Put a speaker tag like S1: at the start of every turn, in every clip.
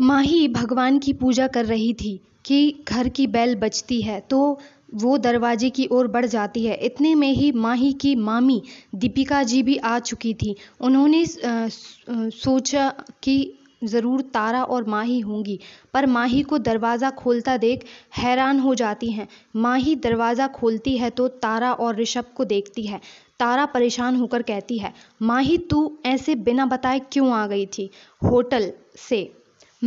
S1: माही भगवान की पूजा कर रही थी कि घर की बैल बजती है तो वो दरवाजे की ओर बढ़ जाती है इतने में ही माही की मामी दीपिका जी भी आ चुकी थी उन्होंने सोचा कि ज़रूर तारा और माही होंगी पर माही को दरवाज़ा खोलता देख हैरान हो जाती हैं माही दरवाज़ा खोलती है तो तारा और ऋषभ को देखती है तारा परेशान होकर कहती है माही तू ऐसे बिना बताए क्यों आ गई थी होटल से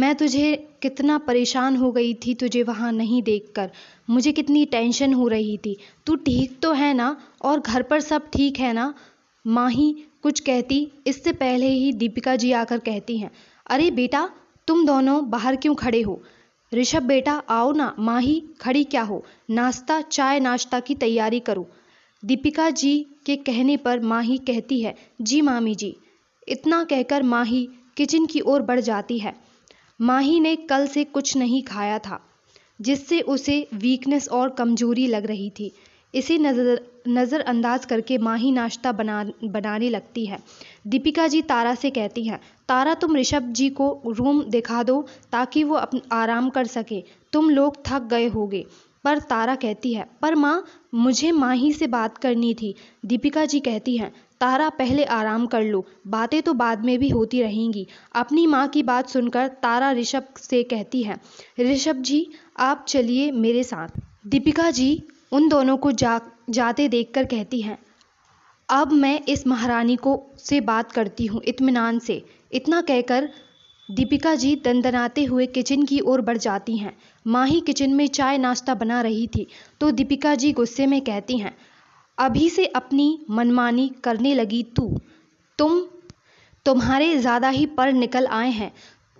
S1: मैं तुझे कितना परेशान हो गई थी तुझे वहाँ नहीं देखकर मुझे कितनी टेंशन हो रही थी तू ठीक तो है ना और घर पर सब ठीक है ना माही कुछ कहती इससे पहले ही दीपिका जी आकर कहती हैं अरे बेटा तुम दोनों बाहर क्यों खड़े हो ऋषभ बेटा आओ ना माही खड़ी क्या हो नाश्ता चाय नाश्ता की तैयारी करो दीपिका जी के कहने पर माही कहती है जी मामी जी इतना कहकर माही किचन की ओर बढ़ जाती है माही ने कल से कुछ नहीं खाया था जिससे उसे वीकनेस और कमजोरी लग रही थी इसे नज़र नज़रअंदाज करके माही नाश्ता बना बनाने लगती है दीपिका जी तारा से कहती हैं तारा तुम ऋषभ जी को रूम दिखा दो ताकि वो अप आराम कर सके तुम लोग थक गए होगे पर तारा कहती है पर माँ मुझे माही से बात करनी थी दीपिका जी कहती हैं तारा पहले आराम कर लो बातें तो बाद में भी होती रहेंगी अपनी माँ की बात सुनकर तारा ऋषभ से कहती है ऋषभ जी आप चलिए मेरे साथ दीपिका जी उन दोनों को जा जाते कर कहती हैं अब मैं इस महारानी को से बात करती हूँ इत्मीनान से इतना कहकर दीपिका जी दंदनाते हुए किचन की ओर बढ़ जाती हैं माही किचन में चाय नाश्ता बना रही थी तो दीपिका जी गुस्से में कहती हैं अभी से अपनी मनमानी करने लगी तू तुम तुम्हारे ज़्यादा ही पर निकल आए हैं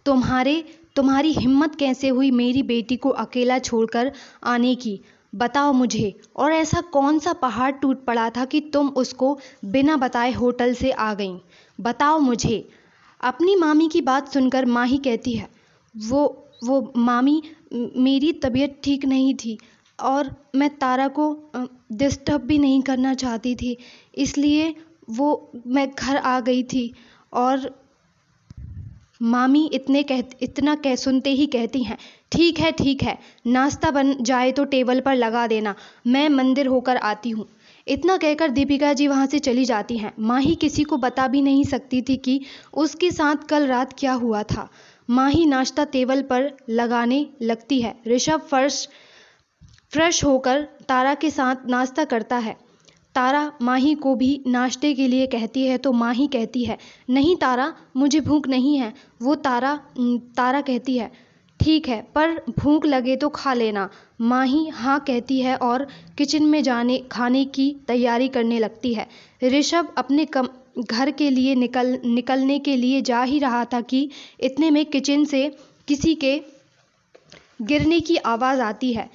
S1: तुम्हारे तुम्हारी हिम्मत कैसे हुई मेरी बेटी को अकेला छोड़कर आने की बताओ मुझे और ऐसा कौन सा पहाड़ टूट पड़ा था कि तुम उसको बिना बताए होटल से आ गई बताओ मुझे अपनी मामी की बात सुनकर माँ ही कहती है वो वो मामी मेरी तबीयत ठीक नहीं थी और मैं तारा को डिस्टर्ब भी नहीं करना चाहती थी इसलिए वो मैं घर आ गई थी और मामी इतने कह इतना कह सुनते ही कहती हैं ठीक है ठीक है नाश्ता बन जाए तो टेबल पर लगा देना मैं मंदिर होकर आती हूँ इतना कहकर दीपिका जी वहाँ से चली जाती हैं माही किसी को बता भी नहीं सकती थी कि उसके साथ कल रात क्या हुआ था माही नाश्ता टेबल पर लगाने लगती है ऋषभ फर्श फ्रेश होकर तारा के साथ नाश्ता करता है तारा माही को भी नाश्ते के लिए कहती है तो माही कहती है नहीं तारा मुझे भूख नहीं है वो तारा तारा कहती है ठीक है पर भूख लगे तो खा लेना माही हाँ कहती है और किचन में जाने खाने की तैयारी करने लगती है ऋषभ अपने कम घर के लिए निकल निकलने के लिए जा ही रहा था कि इतने में किचन से किसी के गिरने की आवाज़ आती है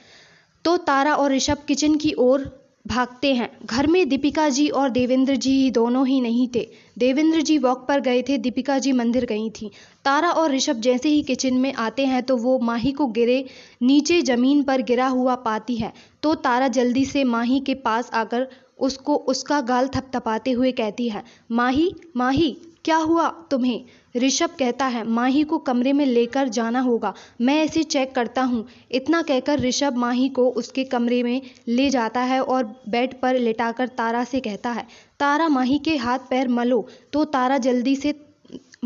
S1: तो तारा और ऋषभ किचन की ओर भागते हैं घर में दीपिका जी और देवेंद्र जी दोनों ही नहीं थे देवेंद्र जी वॉक पर गए थे दीपिका जी मंदिर गई थी तारा और ऋषभ जैसे ही किचन में आते हैं तो वो माही को गिरे नीचे ज़मीन पर गिरा हुआ पाती है तो तारा जल्दी से माही के पास आकर उसको उसका गाल थपथपाते हुए कहती है माही माही क्या हुआ तुम्हें ऋषभ कहता है माही को कमरे में लेकर जाना होगा मैं इसे चेक करता हूँ इतना कहकर ऋषभ माही को उसके कमरे में ले जाता है और बेड पर लिटाकर तारा से कहता है तारा माही के हाथ पैर मलो तो तारा जल्दी से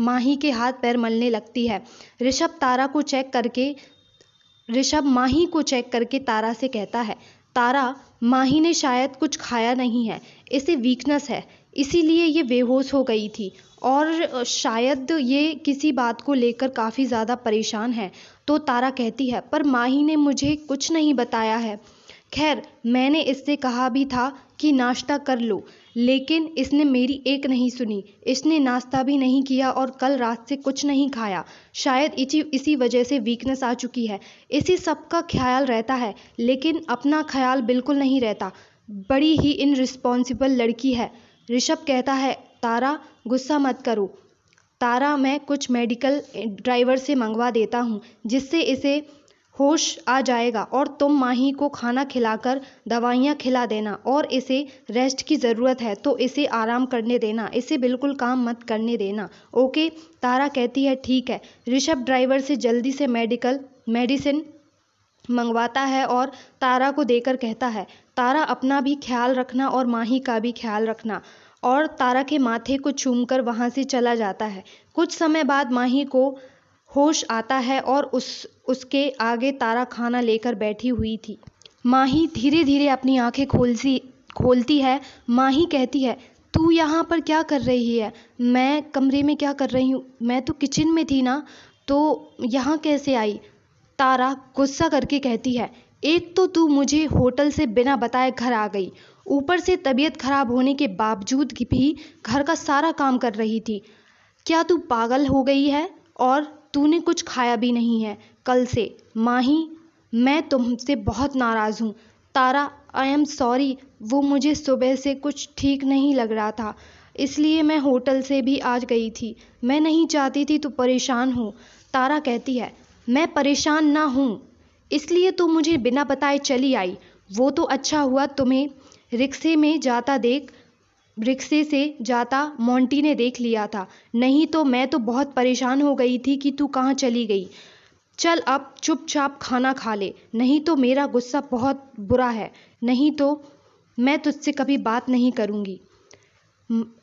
S1: माही के हाथ पैर मलने लगती है ऋषभ तारा को चेक करके ऋषभ माही को चेक करके तारा से कहता है तारा माही ने शायद कुछ खाया नहीं है इसे वीकनेस है इसीलिए ये बेहोश हो गई थी और शायद ये किसी बात को लेकर काफ़ी ज़्यादा परेशान है तो तारा कहती है पर माही ने मुझे कुछ नहीं बताया है खैर मैंने इससे कहा भी था कि नाश्ता कर लो लेकिन इसने मेरी एक नहीं सुनी इसने नाश्ता भी नहीं किया और कल रात से कुछ नहीं खाया शायद इसी इसी वजह से वीकनेस आ चुकी है इसी सब का ख्याल रहता है लेकिन अपना ख्याल बिल्कुल नहीं रहता बड़ी ही रिस्पॉन्सिबल लड़की है ऋषभ कहता है तारा गुस्सा मत करो तारा मैं कुछ मेडिकल ड्राइवर से मंगवा देता हूँ जिससे इसे होश आ जाएगा और तुम माही को खाना खिलाकर दवाइयाँ खिला देना और इसे रेस्ट की ज़रूरत है तो इसे आराम करने देना इसे बिल्कुल काम मत करने देना ओके तारा कहती है ठीक है ऋषभ ड्राइवर से जल्दी से मेडिकल मेडिसिन मंगवाता है और तारा को देकर कहता है तारा अपना भी ख्याल रखना और माही का भी ख्याल रखना और तारा के माथे को चूमकर वहाँ से चला जाता है कुछ समय बाद माही को होश आता है और उस उसके आगे तारा खाना लेकर बैठी हुई थी माही धीरे धीरे अपनी आंखें खोलती खोलती है माही कहती है तू यहाँ पर क्या कर रही है मैं कमरे में क्या कर रही हूँ मैं तो किचन में थी ना तो यहाँ कैसे आई तारा गुस्सा करके कहती है एक तो तू मुझे होटल से बिना बताए घर आ गई ऊपर से तबीयत खराब होने के बावजूद भी घर का सारा काम कर रही थी क्या तू पागल हो गई है और तूने कुछ खाया भी नहीं है कल से माही मैं तुमसे बहुत नाराज़ हूँ तारा आई एम सॉरी वो मुझे सुबह से कुछ ठीक नहीं लग रहा था इसलिए मैं होटल से भी आज गई थी मैं नहीं चाहती थी तो परेशान हो तारा कहती है मैं परेशान ना हूँ इसलिए तू मुझे बिना बताए चली आई वो तो अच्छा हुआ तुम्हें रिक्शे में जाता देख रिक्शे से जाता मोंटी ने देख लिया था नहीं तो मैं तो बहुत परेशान हो गई थी कि तू कहाँ चली गई चल अब चुपचाप खाना खा ले नहीं तो मेरा गुस्सा बहुत बुरा है नहीं तो मैं तुझसे कभी बात नहीं करूँगी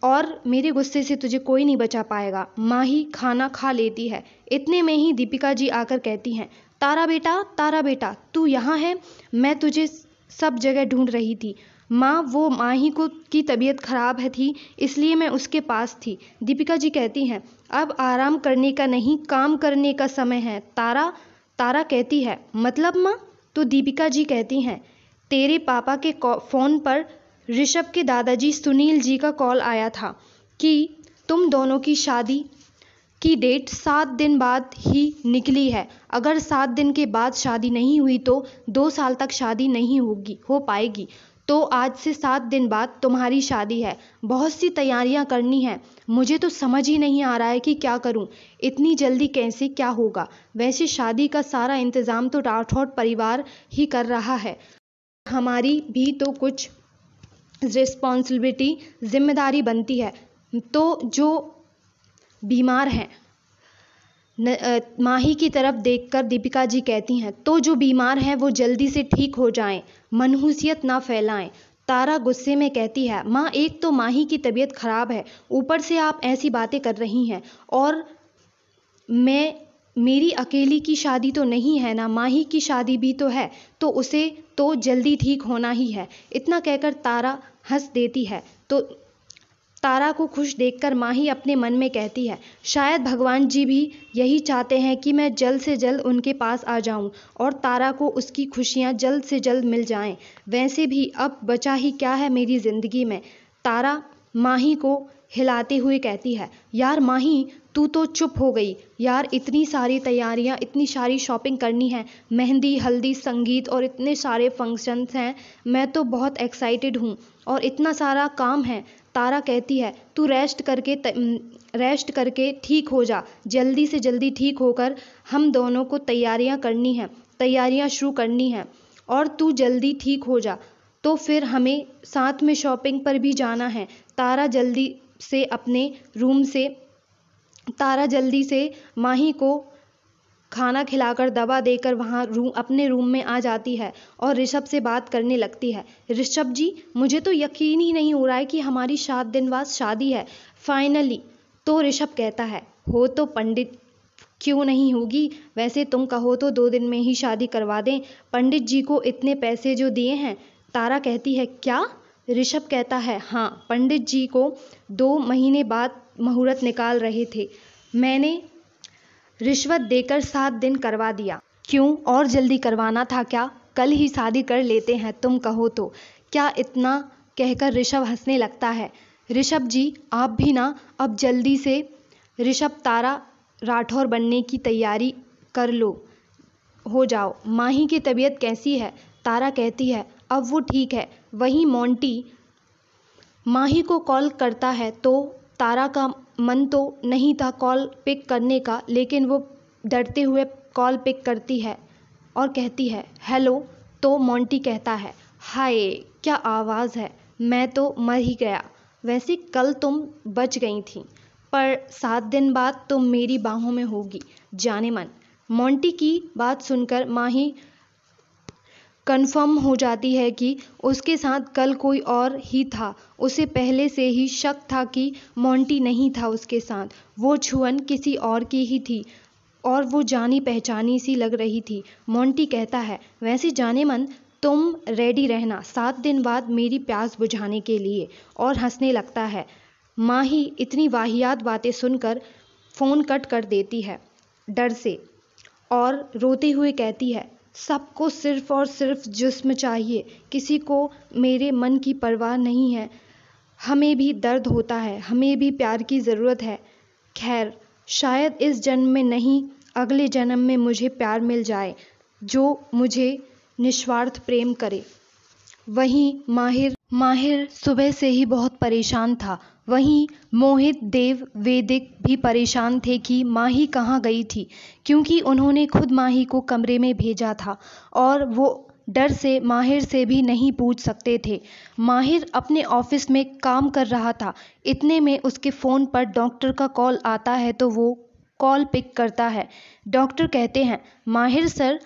S1: और मेरे गुस्से से तुझे कोई नहीं बचा पाएगा माँ ही खाना खा लेती है इतने में ही दीपिका जी आकर कहती हैं तारा बेटा तारा बेटा तू यहाँ है मैं तुझे सब जगह ढूँढ रही थी माँ वो माँ ही को की तबीयत खराब है थी इसलिए मैं उसके पास थी दीपिका जी कहती हैं अब आराम करने का नहीं काम करने का समय है तारा तारा कहती है मतलब माँ तो दीपिका जी कहती हैं तेरे पापा के फ़ोन पर ऋषभ के दादाजी सुनील जी का कॉल आया था कि तुम दोनों की शादी की डेट सात दिन बाद ही निकली है अगर सात दिन के बाद शादी नहीं हुई तो दो साल तक शादी नहीं होगी हो पाएगी तो आज से सात दिन बाद तुम्हारी शादी है बहुत सी तैयारियां करनी है मुझे तो समझ ही नहीं आ रहा है कि क्या करूं इतनी जल्दी कैसे क्या होगा वैसे शादी का सारा इंतज़ाम तो राठौड़ परिवार ही कर रहा है हमारी भी तो कुछ रिस्पॉन्सिबिलिटी जिम्मेदारी बनती है तो जो बीमार हैं न माही की तरफ देखकर दीपिका जी कहती हैं तो जो बीमार हैं वो जल्दी से ठीक हो जाएं मनहूसियत ना फैलाएं तारा गुस्से में कहती है माँ एक तो माही की तबीयत खराब है ऊपर से आप ऐसी बातें कर रही हैं और मैं मेरी अकेली की शादी तो नहीं है ना माही की शादी भी तो है तो उसे तो जल्दी ठीक होना ही है इतना कहकर तारा हंस देती है तो तारा को खुश देखकर माँ ही अपने मन में कहती है शायद भगवान जी भी यही चाहते हैं कि मैं जल्द से जल्द उनके पास आ जाऊं और तारा को उसकी खुशियाँ जल्द से जल्द मिल जाएं वैसे भी अब बचा ही क्या है मेरी ज़िंदगी में तारा माही को हिलाते हुए कहती है यार माही तू तो चुप हो गई यार इतनी सारी तैयारियां इतनी सारी शॉपिंग करनी है मेहंदी हल्दी संगीत और इतने सारे फंक्शंस हैं मैं तो बहुत एक्साइटेड हूँ और इतना सारा काम है तारा कहती है तू रेस्ट करके रेस्ट करके ठीक हो जा जल्दी से जल्दी ठीक होकर हम दोनों को तैयारियां करनी हैं तैयारियां शुरू करनी हैं और तू जल्दी ठीक हो जा तो फिर हमें साथ में शॉपिंग पर भी जाना है तारा जल्दी से अपने रूम से तारा जल्दी से माही को खाना खिलाकर दवा देकर वहाँ रूम अपने रूम में आ जाती है और ऋषभ से बात करने लगती है ऋषभ जी मुझे तो यकीन ही नहीं हो रहा है कि हमारी सात दिन बाद शादी है फाइनली तो ऋषभ कहता है हो तो पंडित क्यों नहीं होगी वैसे तुम कहो तो दो दिन में ही शादी करवा दें पंडित जी को इतने पैसे जो दिए हैं तारा कहती है क्या ऋषभ कहता है हाँ पंडित जी को दो महीने बाद मुहूर्त निकाल रहे थे मैंने रिश्वत देकर सात दिन करवा दिया क्यों और जल्दी करवाना था क्या कल ही शादी कर लेते हैं तुम कहो तो क्या इतना कहकर ऋषभ हंसने लगता है ऋषभ जी आप भी ना अब जल्दी से ऋषभ तारा राठौर बनने की तैयारी कर लो हो जाओ माही की तबीयत कैसी है तारा कहती है अब वो ठीक है वहीं मोंटी माही को कॉल करता है तो तारा का मन तो नहीं था कॉल पिक करने का लेकिन वो डरते हुए कॉल पिक करती है और कहती है हेलो तो मोंटी कहता है हाय क्या आवाज़ है मैं तो मर ही गया वैसे कल तुम बच गई थी पर सात दिन बाद तुम मेरी बाहों में होगी जाने मन मोंटी की बात सुनकर माही कन्फर्म हो जाती है कि उसके साथ कल कोई और ही था उसे पहले से ही शक था कि मोंटी नहीं था उसके साथ वो छुअन किसी और की ही थी और वो जानी पहचानी सी लग रही थी मोंटी कहता है वैसे जाने मन तुम रेडी रहना सात दिन बाद मेरी प्यास बुझाने के लिए और हंसने लगता है माँ ही इतनी वाहियात बातें सुनकर फ़ोन कट कर देती है डर से और रोते हुए कहती है सबको सिर्फ़ और सिर्फ़ जिस्म चाहिए किसी को मेरे मन की परवाह नहीं है हमें भी दर्द होता है हमें भी प्यार की ज़रूरत है खैर शायद इस जन्म में नहीं अगले जन्म में मुझे प्यार मिल जाए जो मुझे निस्वार्थ प्रेम करे वहीं माहिर माहिर सुबह से ही बहुत परेशान था वहीं मोहित देव वेदिक भी परेशान थे कि माही कहाँ गई थी क्योंकि उन्होंने खुद माही को कमरे में भेजा था और वो डर से माहिर से भी नहीं पूछ सकते थे माहिर अपने ऑफिस में काम कर रहा था इतने में उसके फ़ोन पर डॉक्टर का कॉल आता है तो वो कॉल पिक करता है डॉक्टर कहते हैं माहिर सर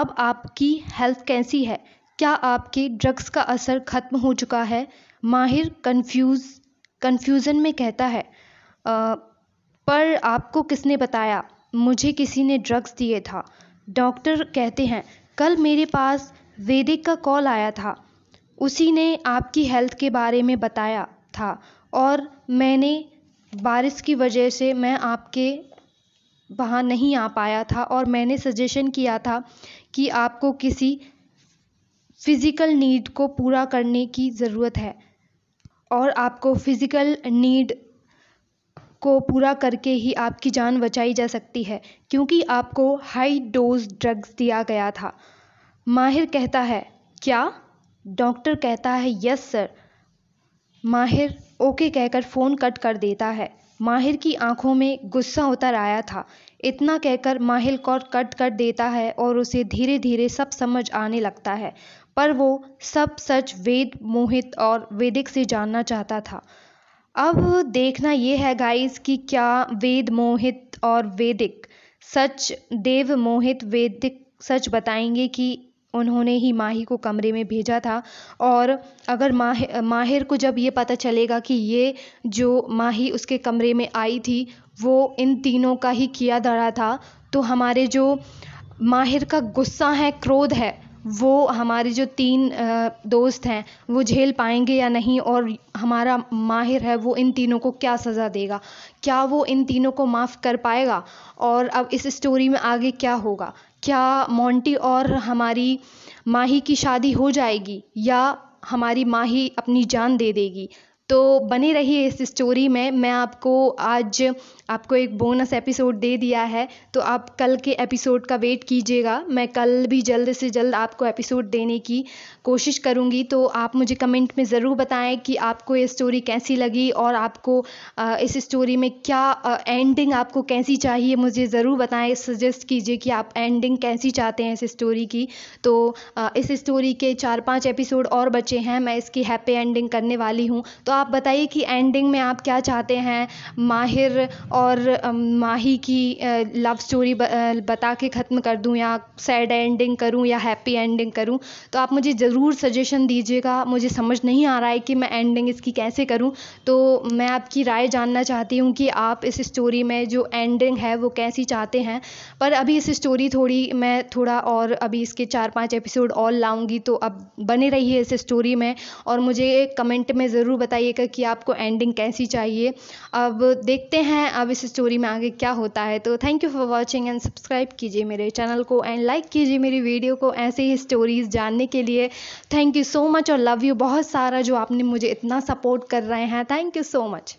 S1: अब आपकी हेल्थ कैसी है क्या आपके ड्रग्स का असर ख़त्म हो चुका है माहिर कन्फ्यूज़ कन्फ्यूज़न में कहता है पर आपको किसने बताया मुझे किसी ने ड्रग्स दिए था डॉक्टर कहते हैं कल मेरे पास वेदिक का कॉल आया था उसी ने आपकी हेल्थ के बारे में बताया था और मैंने बारिश की वजह से मैं आपके वहाँ नहीं आ पाया था और मैंने सजेशन किया था कि आपको किसी फ़िज़िकल नीड को पूरा करने की ज़रूरत है और आपको फ़िज़िकल नीड को पूरा करके ही आपकी जान बचाई जा सकती है क्योंकि आपको हाई डोज़ ड्रग्स दिया गया था माहिर कहता है क्या डॉक्टर कहता है यस सर माहिर ओके कहकर फ़ोन कट कर देता है माहिर की आंखों में गुस्सा उतर आया था इतना कहकर माहिर कॉल कट कर देता है और उसे धीरे धीरे सब समझ आने लगता है पर वो सब सच वेद मोहित और वैदिक से जानना चाहता था अब देखना ये है गाइस कि क्या वेद मोहित और वैदिक सच देव मोहित वैदिक सच बताएंगे कि उन्होंने ही माही को कमरे में भेजा था और अगर माहिर माहिर को जब ये पता चलेगा कि ये जो माही उसके कमरे में आई थी वो इन तीनों का ही किया धड़ा था तो हमारे जो माहिर का गुस्सा है क्रोध है वो हमारे जो तीन दोस्त हैं वो झेल पाएंगे या नहीं और हमारा माहिर है वो इन तीनों को क्या सज़ा देगा क्या वो इन तीनों को माफ़ कर पाएगा और अब इस स्टोरी में आगे क्या होगा क्या मोंटी और हमारी माही की शादी हो जाएगी या हमारी माही अपनी जान दे देगी तो बने रहिए इस स्टोरी में मैं आपको आज आपको एक बोनस एपिसोड दे दिया है तो आप कल के एपिसोड का वेट कीजिएगा मैं कल भी जल्द से जल्द आपको एपिसोड देने की कोशिश करूँगी तो आप मुझे कमेंट में ज़रूर बताएं कि आपको ये स्टोरी कैसी लगी और आपको इस स्टोरी में क्या एंडिंग आपको कैसी चाहिए मुझे ज़रूर बताएं सजेस्ट कीजिए कि आप एंडिंग कैसी चाहते हैं इस स्टोरी की तो इस स्टोरी के चार पाँच एपिसोड और बचे हैं मैं इसकी हैप्पी एंडिंग करने वाली हूँ तो तो आप बताइए कि एंडिंग में आप क्या चाहते हैं माहिर और माही की लव स्टोरी बता के ख़त्म कर दूँ या सैड एंडिंग करूँ या हैप्पी एंडिंग करूँ तो आप मुझे ज़रूर सजेशन दीजिएगा मुझे समझ नहीं आ रहा है कि मैं एंडिंग इसकी कैसे करूँ तो मैं आपकी राय जानना चाहती हूँ कि आप इस स्टोरी में जो एंडिंग है वो कैसी चाहते हैं पर अभी इस स्टोरी थोड़ी मैं थोड़ा और अभी इसके चार पाँच एपिसोड और लाऊँगी तो अब बने रही इस स्टोरी में और मुझे कमेंट में ज़रूर बताइए बताइएगा कि आपको एंडिंग कैसी चाहिए अब देखते हैं अब इस स्टोरी में आगे क्या होता है तो thank you for watching and subscribe कीजिए मेरे चैनल को एंड लाइक कीजिए मेरी वीडियो को ऐसे ही स्टोरीज़ जानने के लिए थैंक यू सो मच और लव यू बहुत सारा जो आपने मुझे इतना सपोर्ट कर रहे हैं थैंक यू सो मच